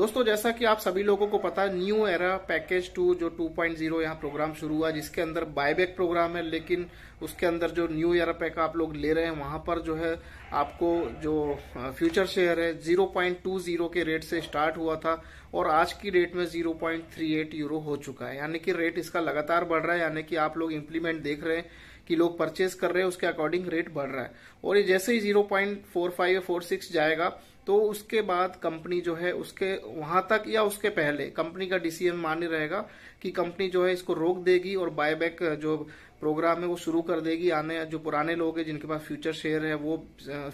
दोस्तों जैसा कि आप सभी लोगों को पता है न्यू एरा पैकेज टू जो 2.0 जीरो यहाँ प्रोग्राम शुरू हुआ जिसके अंदर बायबैक प्रोग्राम है लेकिन उसके अंदर जो न्यू एरा पैक आप लोग ले रहे हैं वहां पर जो है आपको जो फ्यूचर शेयर है 0.20 के रेट से स्टार्ट हुआ था और आज की रेट में 0.38 यूरो हो चुका है यानी कि रेट इसका लगातार बढ़ रहा है यानी कि आप लोग इम्प्लीमेंट देख रहे हैं कि लोग परचेज कर रहे हैं उसके अकॉर्डिंग रेट बढ़ रहा है और ये जैसे ही zero point four five four six जाएगा तो उसके बाद कंपनी जो है उसके वहां तक या उसके पहले कंपनी का डिसीजन मान्य रहेगा कि कंपनी जो है इसको रोक देगी और बायबैक जो प्रोग्राम है वो शुरू कर देगी आने जो पुराने लोग हैं जिनके पास फ्यूचर शेयर है वो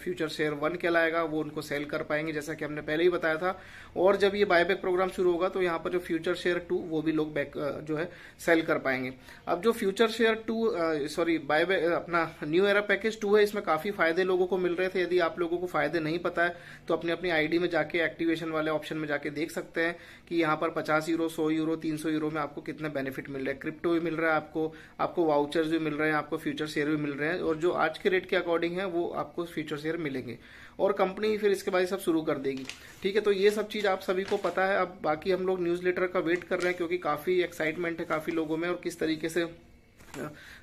फ्यूचर शेयर वन कहलाएगा वो उनको सेल कर पाएंगे जैसा कि हमने पहले ही बताया था और जब ये बायबैक प्रोग्राम शुरू होगा तो यहाँ पर जो फ्यूचर शेयर टू वो भी लोग बैक जो है सेल कर पाएंगे अब जो future share two sorry buyback अपना न्यू एरा पैकेज टू है इसमें काफी फायदे लोगों को मिल रहे थे यदि आप लोगों को फायदे नहीं पता है तो अपनी अपनी आईडी में जाके एक्टिवेशन वाले ऑप्शन में जाके देख सकते हैं कि यहाँ पर पचास यूरो सौ यूरो तीन यूरो में आपको कितने बेनिफिट मिल रहे हैं क्रिप्टो भी मिल रहा है आपको आपको वाउचर वाउचर्स भी मिल रहे हैं आपको फ्यूचर शेयर भी मिल रहे हैं और जो आज के रेट के अकॉर्डिंग है वो आपको फ्यूचर शेयर मिलेंगे और कंपनी फिर इसके बाद सब शुरू कर देगी ठीक है तो ये सब चीज़ आप सभी को पता है अब बाकी हम लोग न्यूज़ का वेट कर रहे हैं क्योंकि काफ़ी एक्साइटमेंट है काफ़ी लोगों में और किस तरीके से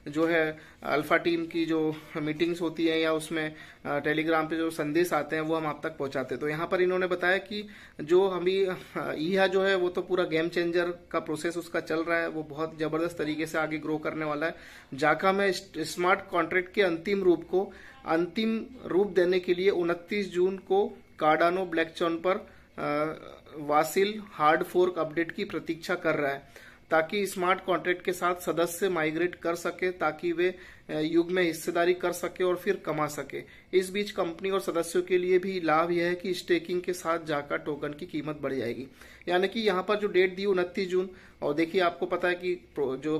जो है अल्फा टीम की जो मीटिंग्स होती है या उसमें टेलीग्राम पे जो संदेश आते हैं वो हम आप तक पहुंचाते हैं तो यहाँ पर इन्होंने बताया कि जो अभी यह जो है वो तो पूरा गेम चेंजर का प्रोसेस उसका चल रहा है वो बहुत जबरदस्त तरीके से आगे ग्रो करने वाला है जाका में स्मार्ट कॉन्ट्रैक्ट के अंतिम रूप को अंतिम रूप देने के लिए उनतीस जून को कार्डानो ब्लैक पर वासिल हार्ड फोर्क अपडेट की प्रतीक्षा कर रहा है ताकि स्मार्ट कॉन्ट्रैक्ट के साथ सदस्य माइग्रेट कर सके ताकि वे युग में हिस्सेदारी कर सके और फिर कमा सके इस बीच कंपनी और सदस्यों के लिए भी लाभ यह है कि स्टेकिंग के साथ जाकर टोकन की कीमत बढ़ जाएगी यानी कि यहाँ पर जो डेट दी उनतीस जून और देखिए आपको पता है कि जो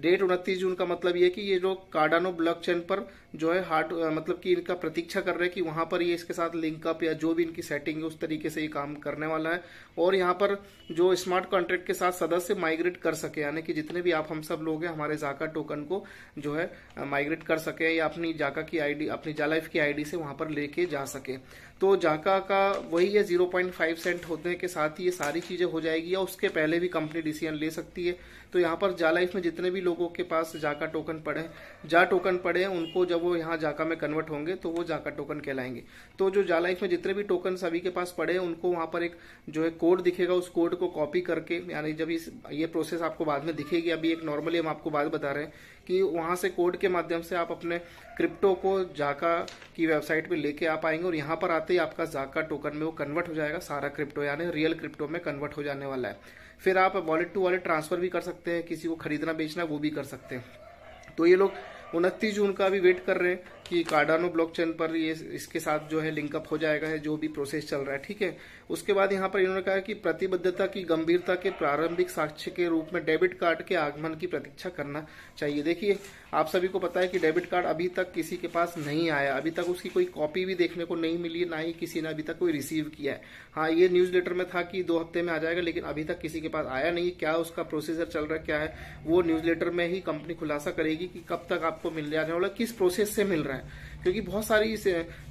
डेट उनतीस जून का मतलब ये कि ये जो कार्डानो ब्लॉकचेन पर जो है हार्ड मतलब कि इनका प्रतीक्षा कर रहे हैं कि वहां पर ये इसके साथ लिंकअप या जो भी इनकी सेटिंग है उस तरीके से ये काम करने वाला है और यहाँ पर जो स्मार्ट कॉन्ट्रैक्ट के साथ सदस्य माइग्रेट कर सके यानी कि जितने भी आप हम सब लोग हैं हमारे जाका टोकन को जो है माइग्रेट कर सके या अपनी जाका की आईडी अपनी जालाइफ की आईडी से वहां पर लेके जा सके तो जाका का वही है 0.5 सेंट होने के साथ ही ये सारी चीजें हो जाएगी या उसके पहले भी कंपनी डिसीजन ले सकती है तो यहाँ पर जा लाइफ में जितने भी लोगों के पास जाका टोकन पड़े हैं जा टोकन पड़े हैं उनको जब वो यहाँ जाका में कन्वर्ट होंगे तो वो जाका टोकन कहलाएंगे तो जो जा लाइफ में जितने भी टोकन सभी के पास पड़े हैं उनको वहां पर एक जो है कोड दिखेगा उस कोड को कॉपी करके यानी जब इस ये प्रोसेस आपको बाद में दिखेगी अभी एक नॉर्मली हम आपको बात बता रहे हैं कि वहां से कोड के माध्यम से आप अपने क्रिप्टो को जाका की वेबसाइट पे लेके आप आएंगे और यहाँ पर आते ही आपका जाका टोकन में वो कन्वर्ट हो जाएगा सारा क्रिप्टो यानी रियल क्रिप्टो में कन्वर्ट हो जाने वाला है फिर आप वॉलेट टू वॉलेट ट्रांसफर भी कर सकते हैं किसी को खरीदना बेचना वो भी कर सकते हैं तो ये लोग उनतीस जून का भी वेट कर रहे हैं कि कार्डानो ब्लॉकचेन पर ये इसके साथ जो है लिंकअप हो जाएगा है जो भी प्रोसेस चल रहा है ठीक है उसके बाद यहाँ पर इन्होंने कहा कि प्रतिबद्धता की गंभीरता के प्रारंभिक साक्ष्य के रूप में डेबिट कार्ड के आगमन की प्रतीक्षा करना चाहिए देखिए आप सभी को पता है कि डेबिट कार्ड अभी तक किसी के पास नहीं आया अभी तक उसकी कोई कॉपी भी देखने को नहीं मिली ना ही किसी ने अभी तक कोई रिसीव किया है हाँ ये न्यूज लेटर में था कि दो हफ्ते में आ जाएगा लेकिन अभी तक किसी के पास आया नहीं क्या उसका प्रोसीजर चल रहा है क्या है वो न्यूज लेटर में ही कंपनी खुलासा करेगी कि कब तक आपको मिल जाने वाला किस प्रोसेस से मिल रहा है है क्योंकि बहुत सारी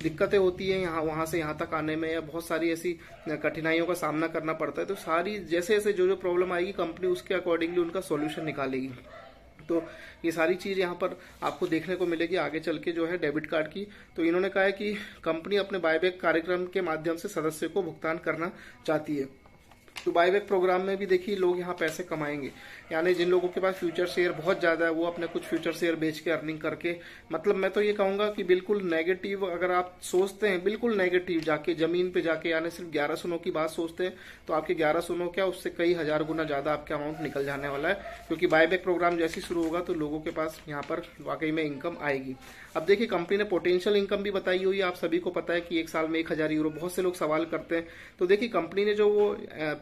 दिक्कतें होती हैं यहाँ वहाँ से यहाँ तक आने में या बहुत सारी ऐसी कठिनाइयों का सामना करना पड़ता है तो सारी जैसे जैसे जो जो प्रॉब्लम आएगी कंपनी उसके अकॉर्डिंगली उनका सोल्यूशन निकालेगी तो ये सारी चीज़ यहाँ पर आपको देखने को मिलेगी आगे चल के जो है डेबिट कार्ड की तो इन्होंने कहा है कि कंपनी अपने बायबैक कार्यक्रम के माध्यम से सदस्य को भुगतान करना चाहती है तो बैक प्रोग्राम में भी देखिए लोग यहाँ पैसे कमाएंगे यानी जिन लोगों के पास फ्यूचर शेयर बहुत ज़्यादा है वो अपने कुछ फ्यूचर शेयर बेच के अर्निंग करके मतलब मैं तो ये कहूंगा कि बिल्कुल नेगेटिव अगर आप सोचते हैं बिल्कुल नेगेटिव जाके ज़मीन पे जाके यानी सिर्फ ग्यारह सुनो की बात सोचते हैं तो आपके ग्यारह सुनो क्या उससे कई हज़ार गुना ज़्यादा आपका अमाउंट निकल जाने वाला है क्योंकि बायबैक प्रोग्राम जैसे शुरू होगा तो लोगों के पास यहाँ पर वाकई में इनकम आएगी अब देखिये कंपनी ने पोटेंशियल इनकम भी बताई हुई आप सभी को पता है कि एक साल में एक हज़ार यूरो बहुत से लोग सवाल करते हैं तो देखिये कंपनी ने जो वो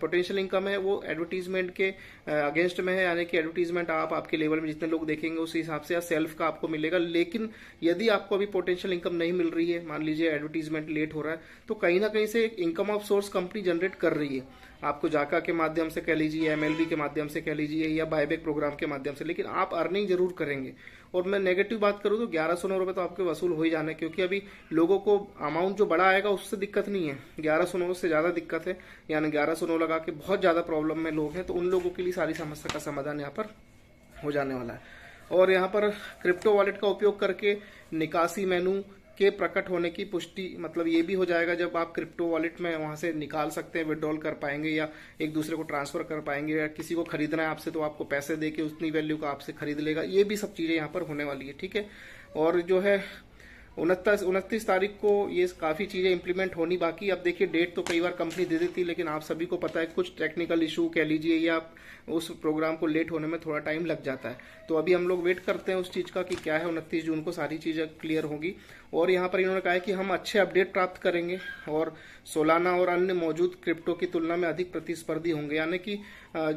पोटेंशियल इनकम है वो एडवर्टीजमेंट के अगेंस्ट में है यानी कि एडवर्टीजमेंट आप आपके लेवल में जितने लोग देखेंगे उस हिसाब से सेल्फ का आपको मिलेगा लेकिन यदि आपको अभी पोटेंशियल इनकम नहीं मिल रही है मान लीजिए एडवर्टीजमेंट लेट हो रहा है तो कहीं ना कहीं से income of source company generate कर रही है आपको जाका के माध्यम से कह लीजिए एम के माध्यम से कह लीजिए या बायबैक प्रोग्राम के माध्यम से लेकिन आप अर्निंग जरूर करेंगे और मैं नेगेटिव बात करूँ तो ग्यारह सौ नौ रुपये तो आपके वसूल हो ही जाने क्योंकि अभी लोगों को अमाउंट जो बड़ा आएगा उससे दिक्कत नहीं है ग्यारह सौ नौ से ज़्यादा दिक्कत है यानी ग्यारह सौ नौ लगा के बहुत ज़्यादा प्रॉब्लम में लोग हैं तो उन लोगों के लिए सारी समस्या का समाधान यहाँ पर हो जाने वाला है और यहाँ पर क्रिप्टो वॉलेट का उपयोग करके निकासी मेनू के प्रकट होने की पुष्टि मतलब ये भी हो जाएगा जब आप क्रिप्टो वॉलेट में वहां से निकाल सकते हैं विड्रॉल कर पाएंगे या एक दूसरे को ट्रांसफर कर पाएंगे या किसी को खरीदना है आपसे तो आपको पैसे दे के उतनी वैल्यू का आपसे खरीद लेगा ये भी सब चीजें यहाँ पर होने वाली है ठीक है और जो है उनतीस तारीख को ये काफ़ी चीज़ें इम्प्लीमेंट होनी बाकी अब देखिए डेट तो कई बार कंपनी दे देती है लेकिन आप सभी को पता है कुछ टेक्निकल इशू कह लीजिए या उस प्रोग्राम को लेट होने में थोड़ा टाइम लग जाता है तो अभी हम लोग वेट करते हैं उस चीज़ का कि क्या है उनतीस जून को सारी चीज़ें क्लियर होगी और यहाँ पर इन्होंने कहा है कि हम अच्छे अपडेट प्राप्त करेंगे और सोलाना और अन्य मौजूद क्रिप्टो की तुलना में अधिक प्रतिस्पर्धी होंगे यानी कि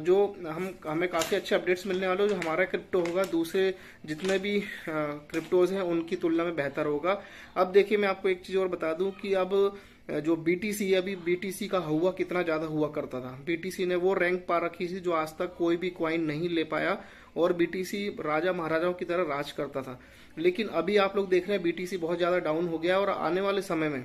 जो हम हमें काफ़ी अच्छे अपडेट्स मिलने वाले जो हमारा क्रिप्टो होगा दूसरे जितने भी क्रिप्टोज हैं उनकी तुलना में बेहतर होगा अब देखिए मैं आपको एक चीज़ और बता दूं कि अब जो बीटीसी अभी बीटीसी का हुआ कितना ज्यादा हुआ करता था बीटीसी ने वो रैंक पा रखी थी जो आज तक कोई भी क्वाइन नहीं ले पाया और बीटीसी राजा महाराजाओं की तरह राज करता था लेकिन अभी आप लोग देख रहे हैं बीटीसी बहुत ज्यादा डाउन हो गया और आने वाले समय में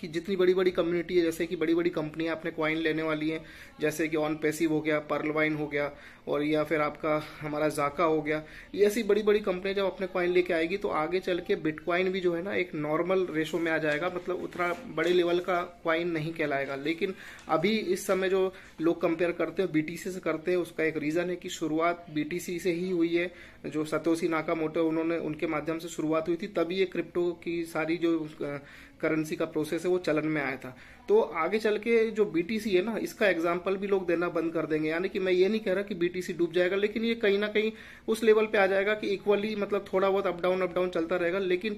कि जितनी बड़ी बड़ी कम्युनिटी है जैसे कि बड़ी बड़ी कंपनियां अपने क्वाइन लेने वाली हैं जैसे कि ऑन पेसिव हो गया पर्लवाइन हो गया और या फिर आपका हमारा जाका हो गया ये ऐसी बड़ी बड़ी कंपनी जब अपने क्वाइन लेके आएगी तो आगे चल के बिटकॉइन भी जो है ना एक नॉर्मल रेशो में आ जाएगा मतलब उतना बड़े लेवल का क्वाइन नहीं कहलाएगा लेकिन अभी इस समय जो लोग कंपेयर करते हैं बीटीसी से करते हैं उसका एक रीज़न है कि शुरुआत बीटीसी से ही हुई है जो सतोसी नाका मोटर उन्होंने उनके माध्यम से शुरुआत हुई थी तभी ये क्रिप्टो की सारी जो करेंसी का प्रोसेस है वो चलन में आया था तो आगे चल के जो बीटीसी है ना इसका एग्जाम्पल भी लोग देना बंद कर देंगे यानी कि मैं ये नहीं कह रहा कि बीटी पीसी डूब जाएगा लेकिन ये कहीं ना कहीं उस लेवल पे आ जाएगा कि इक्वली मतलब थोड़ा बहुत अप डाउन अप डाउन चलता रहेगा लेकिन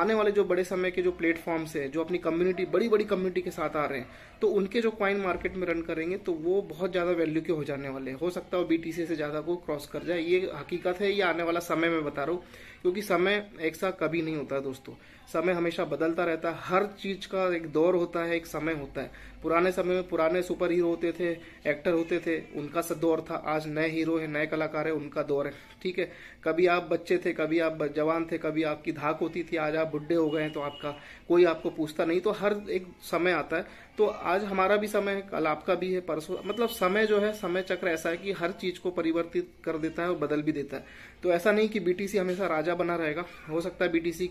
आने वाले जो बड़े समय के जो प्लेटफॉर्म्स है जो अपनी कम्युनिटी बड़ी बड़ी कम्युनिटी के साथ आ रहे हैं तो उनके जो क्वाइन मार्केट में रन करेंगे तो वो बहुत ज्यादा वैल्यू के हो जाने वाले हो सकता है बीटीसी से ज्यादा को क्रॉस कर जाए ये हकीकत है ये आने वाला समय में बता रहा हूँ क्योंकि समय एक सा कभी नहीं होता दोस्तों समय हमेशा बदलता रहता है हर चीज का एक दौर होता है एक समय होता है पुराने समय में पुराने सुपर हीरो होते थे एक्टर होते थे उनका दौर था आज नए हीरो है नए कलाकार है उनका दौर है ठीक है कभी आप बच्चे थे कभी आप जवान थे कभी आपकी धाक होती थी आज आप बुढ़े हो गए हैं तो आपका कोई आपको पूछता नहीं तो हर एक समय आता है तो आज हमारा भी समय है कल आपका भी है परसों मतलब समय जो है समय चक्र ऐसा है कि हर चीज को परिवर्तित कर देता है और बदल भी देता है तो ऐसा नहीं कि बीटीसी हमेशा राजा डेटा बना रहेगा हो सकता है बीटीसी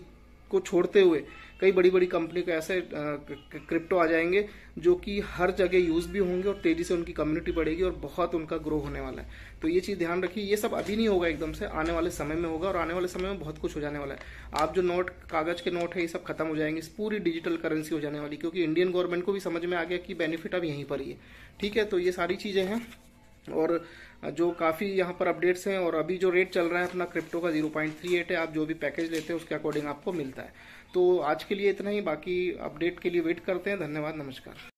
को छोड़ते हुए कई बड़ी बड़ी कंपनी के ऐसे क्रिप्टो आ जाएंगे जो कि हर जगह यूज भी होंगे और तेजी से उनकी कम्युनिटी बढ़ेगी और बहुत उनका ग्रो होने वाला है तो ये चीज़ ध्यान रखिए ये सब अभी नहीं होगा एकदम से आने वाले समय में होगा और आने वाले समय में बहुत कुछ हो जाने वाला है आप जो नोट कागज के नोट है ये सब खत्म हो जाएंगे पूरी डिजिटल करेंसी हो जाने वाली क्योंकि इंडियन गवर्नमेंट को भी समझ में आ गया कि बेनिफिट अब यहीं पर ही है ठीक है तो ये सारी चीज़ें हैं और जो काफ़ी यहाँ पर अपडेट्स हैं और अभी जो रेट चल रहा है अपना क्रिप्टो का जीरो पॉइंट थ्री एट है आप जो भी पैकेज लेते हैं उसके अकॉर्डिंग आपको मिलता है तो आज के लिए इतना ही बाकी अपडेट के लिए वेट करते हैं धन्यवाद नमस्कार